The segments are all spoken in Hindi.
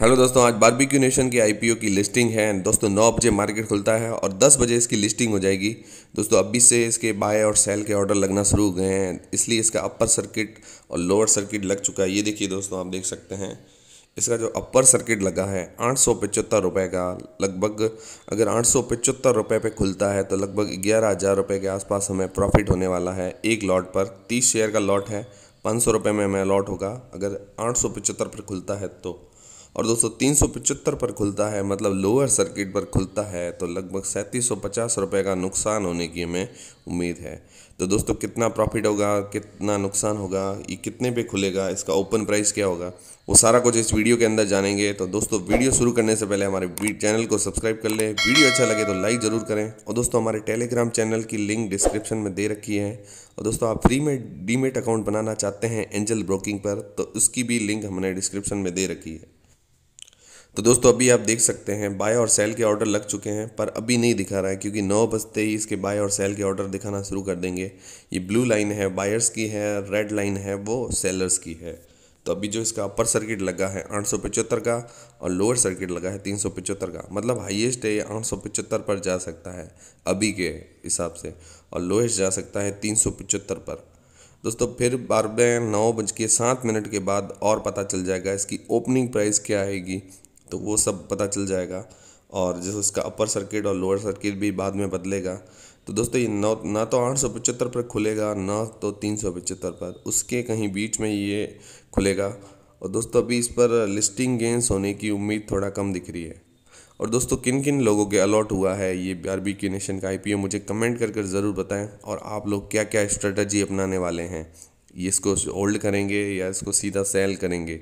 हेलो दोस्तों आज बारबेक्यू नेशन की आईपीओ की लिस्टिंग है दोस्तों नौ बजे मार्केट खुलता है और दस बजे इसकी लिस्टिंग हो जाएगी दोस्तों अभी से इसके बाय और सेल के ऑर्डर लगना शुरू हो गए हैं इसलिए इसका अपर सर्किट और लोअर सर्किट लग चुका है ये देखिए दोस्तों आप देख सकते हैं इसका जो अपर सर्किट लगा है आठ सौ पचहत्तर रुपये का लगभग अगर आठ सौ पचहत्तर रुपये पर खुलता है तो लगभग ग्यारह हज़ार रुपये के आसपास हमें प्रॉफिट होने वाला है एक लॉट पर तीस शेयर का लॉट है पाँच सौ रुपये में हमें लॉट होगा अगर आठ सौ पचहत्तर पर खुलता है तो और दोस्तों तीन पर खुलता है मतलब लोअर सर्किट पर खुलता है तो लगभग सैंतीस रुपए का नुकसान होने की हमें उम्मीद है तो दोस्तों कितना प्रॉफिट होगा कितना नुकसान होगा ये कितने पे खुलेगा इसका ओपन प्राइस क्या होगा वो सारा कुछ इस वीडियो के अंदर जानेंगे तो दोस्तों वीडियो शुरू करने से पहले हमारे चैनल को सब्सक्राइब कर लें वीडियो अच्छा लगे तो लाइक ज़रूर करें और दोस्तों हमारे टेलीग्राम चैनल की लिंक डिस्क्रिप्शन में दे रखी है और दोस्तों आप फ्री में डीमेट अकाउंट बनाना चाहते हैं एंजल ब्रोकिंग पर तो उसकी भी लिंक हमने डिस्क्रिप्शन में दे रखी है तो दोस्तों अभी आप देख सकते हैं बाय और सेल के ऑर्डर लग चुके हैं पर अभी नहीं दिखा रहा है क्योंकि नौ बजते ही इसके बाय और सेल के ऑर्डर दिखाना शुरू कर देंगे ये ब्लू लाइन है बायर्स की है रेड लाइन है वो सेलर्स की है तो अभी जो इसका अपर सर्किट लगा है आठ का और लोअर सर्किट लगा है तीन का मतलब हाइएस्ट है ये आठ पर जा सकता है अभी के हिसाब से और लोएस्ट जा सकता है तीन पर दोस्तों फिर बारह नौ बज के सात मिनट के बाद और पता चल जाएगा इसकी ओपनिंग प्राइस क्या आएगी तो वो सब पता चल जाएगा और जैसे उसका अपर सर्किट और लोअर सर्किट भी बाद में बदलेगा तो दोस्तों ये नौ ना तो आठ सौ पचहत्तर पर खुलेगा ना तो तीन सौ पचहत्तर पर उसके कहीं बीच में ये खुलेगा और दोस्तों अभी इस पर लिस्टिंग गेंस होने की उम्मीद थोड़ा कम दिख रही है और दोस्तों किन किन लोगों के अलॉट हुआ है ये आर बी क्यू नेशन का आई मुझे कमेंट कर कर ज़रूर बताएं और आप लोग क्या क्या स्ट्रेटजी अपनाने वाले हैं ये इसको होल्ड करेंगे या इसको सीधा सेल करेंगे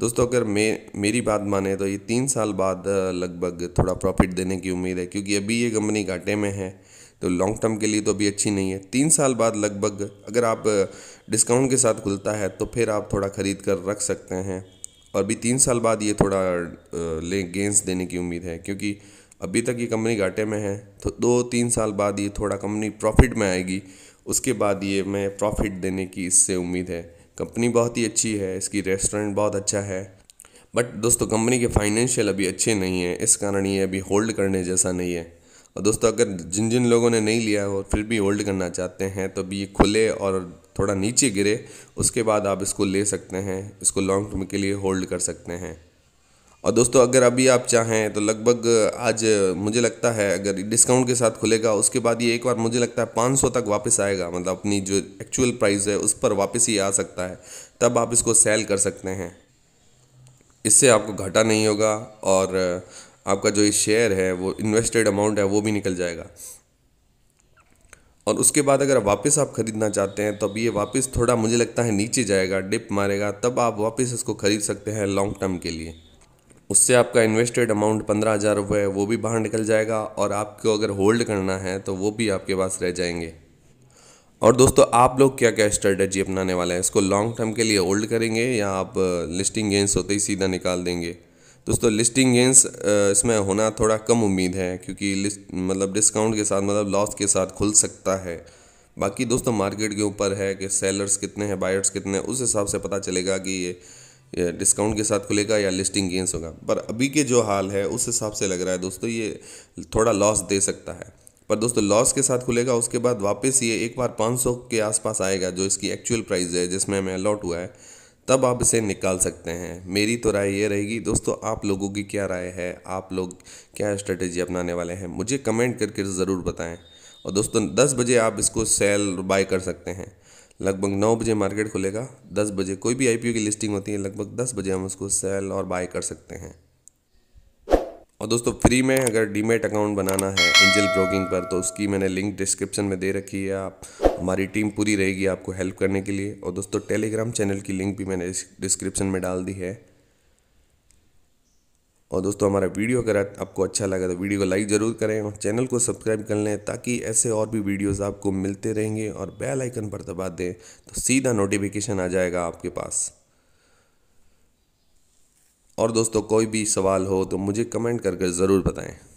दोस्तों अगर मैं मेरी बात माने तो ये तीन साल बाद लगभग थोड़ा प्रॉफिट देने की उम्मीद है क्योंकि अभी ये कंपनी घाटे में है तो लॉन्ग टर्म के लिए तो अभी अच्छी नहीं है तीन साल बाद लगभग अगर आप डिस्काउंट के साथ खुलता है तो फिर आप थोड़ा ख़रीद कर रख सकते हैं और अभी तीन साल बाद ये थोड़ा ले गेंस देने की उम्मीद है क्योंकि अभी तक ये कंपनी घाटे में है तो दो तीन साल बाद ये थोड़ा कंपनी प्रॉफिट में आएगी उसके बाद ये मैं प्रॉफिट देने की इससे उम्मीद है कंपनी बहुत ही अच्छी है इसकी रेस्टोरेंट बहुत अच्छा है बट दोस्तों कंपनी के फाइनेंशियल अभी अच्छे नहीं है इस कारण ये अभी होल्ड करने जैसा नहीं है और दोस्तों अगर जिन जिन लोगों ने नहीं लिया हो फिर भी होल्ड करना चाहते हैं तो अभी ये खुले और थोड़ा नीचे गिरे उसके बाद आप इसको ले सकते हैं इसको लॉन्ग टर्म के लिए होल्ड कर सकते हैं और दोस्तों अगर अभी आप चाहें तो लगभग आज मुझे लगता है अगर डिस्काउंट के साथ खुलेगा उसके बाद ये एक बार मुझे लगता है 500 तक वापस आएगा मतलब अपनी जो एक्चुअल प्राइस है उस पर वापस ही आ सकता है तब आप इसको सेल कर सकते हैं इससे आपको घाटा नहीं होगा और आपका जो ये शेयर है वो इन्वेस्टेड अमाउंट है वो भी निकल जाएगा और उसके बाद अगर वापस आप ख़रीदना चाहते हैं तो अब ये वापस थोड़ा मुझे लगता है नीचे जाएगा डिप मारेगा तब आप वापस इसको ख़रीद सकते हैं लॉन्ग टर्म के लिए उससे आपका इन्वेस्टेड अमाउंट पंद्रह हज़ार रुपये है वो भी बाहर निकल जाएगा और आपको अगर होल्ड करना है तो वो भी आपके पास रह जाएंगे और दोस्तों आप लोग क्या क्या स्ट्रेटजी अपनाने वाले हैं इसको लॉन्ग टर्म के लिए होल्ड करेंगे या आप लिस्टिंग गेंस होते ही सीधा निकाल देंगे दोस्तों लिस्टिंग गेंस इसमें होना थोड़ा कम उम्मीद है क्योंकि लिस्ट मतलब डिस्काउंट के साथ मतलब लॉस के साथ खुल सकता है बाकी दोस्तों मार्केट के ऊपर है कि सेलर्स कितने हैं बायर्स कितने हैं उस हिसाब से पता चलेगा कि ये डिस्काउंट के साथ खुलेगा या लिस्टिंग गेंस होगा पर अभी के जो हाल है उस हिसाब से लग रहा है दोस्तों ये थोड़ा लॉस दे सकता है पर दोस्तों लॉस के साथ खुलेगा उसके बाद वापस ये एक बार 500 के आसपास आएगा जो इसकी एक्चुअल प्राइस है जिसमें हमें अलॉट हुआ है तब आप इसे निकाल सकते हैं मेरी तो राय ये रहेगी दोस्तों आप लोगों की क्या राय है आप लोग क्या स्ट्रेटेजी अपनाने वाले हैं मुझे कमेंट करके ज़रूर बताएं और दोस्तों 10 बजे आप इसको सेल बाय कर सकते हैं लगभग नौ बजे मार्केट खुलेगा दस बजे कोई भी आईपीओ की लिस्टिंग होती है लगभग दस बजे हम उसको सेल और बाय कर सकते हैं और दोस्तों फ्री में अगर डीमेट अकाउंट बनाना है एंजल ब्रोकिंग पर तो उसकी मैंने लिंक डिस्क्रिप्शन में दे रखी है आप हमारी टीम पूरी रहेगी आपको हेल्प करने के लिए और दोस्तों टेलीग्राम चैनल की लिंक भी मैंने डिस्क्रिप्शन में डाल दी है और दोस्तों हमारा वीडियो अगर आपको अच्छा लगा तो वीडियो को लाइक ज़रूर करें और चैनल को सब्सक्राइब कर लें ताकि ऐसे और भी वीडियोस आपको मिलते रहेंगे और बेल आइकन पर दबा दें तो सीधा नोटिफिकेशन आ जाएगा आपके पास और दोस्तों कोई भी सवाल हो तो मुझे कमेंट करके ज़रूर बताएँ